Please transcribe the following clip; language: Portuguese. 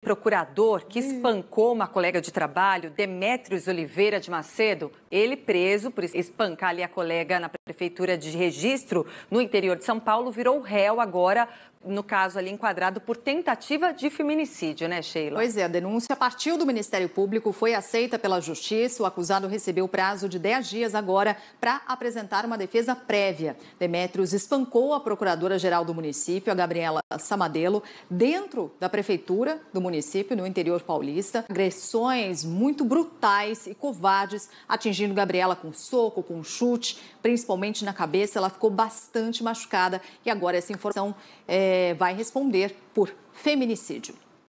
procurador que espancou uma colega de trabalho, Demetrios Oliveira de Macedo, ele preso por espancar ali a colega na prefeitura de registro no interior de São Paulo, virou réu agora no caso ali enquadrado por tentativa de feminicídio, né, Sheila? Pois é, a denúncia partiu do Ministério Público, foi aceita pela Justiça. O acusado recebeu o prazo de 10 dias agora para apresentar uma defesa prévia. Demetrios espancou a procuradora-geral do município, a Gabriela Samadelo, dentro da prefeitura do município município, no interior paulista. Agressões muito brutais e covardes atingindo Gabriela com soco, com chute, principalmente na cabeça. Ela ficou bastante machucada e agora essa informação é, vai responder por feminicídio.